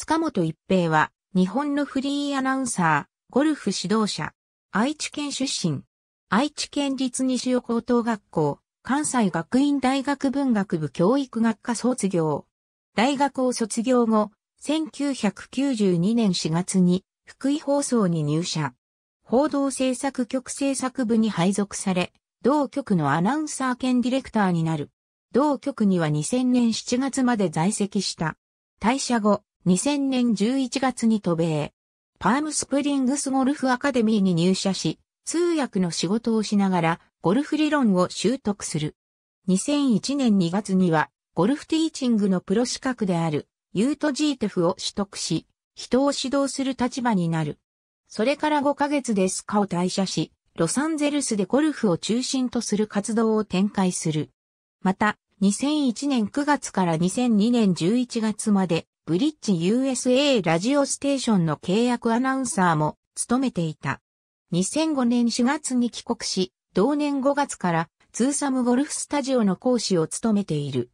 塚本一平は、日本のフリーアナウンサー、ゴルフ指導者、愛知県出身、愛知県立西尾高等学校、関西学院大学文学部教育学科卒業。大学を卒業後、1992年4月に福井放送に入社。報道制作局制作部に配属され、同局のアナウンサー兼ディレクターになる。同局には2000年7月まで在籍した。退社後、2000年11月に渡米。パームスプリングスゴルフアカデミーに入社し、通訳の仕事をしながら、ゴルフ理論を習得する。2001年2月には、ゴルフティーチングのプロ資格である、ユートジーテフを取得し、人を指導する立場になる。それから5ヶ月でスカを退社し、ロサンゼルスでゴルフを中心とする活動を展開する。また、2001年9月から2002年11月まで、ブリッジ USA ラジオステーションの契約アナウンサーも務めていた。2005年4月に帰国し、同年5月からツーサムゴルフスタジオの講師を務めている。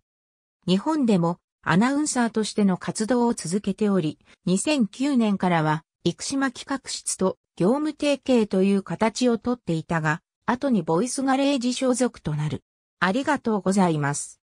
日本でもアナウンサーとしての活動を続けており、2009年からは生島企画室と業務提携という形をとっていたが、後にボイスガレージ所属となる。ありがとうございます。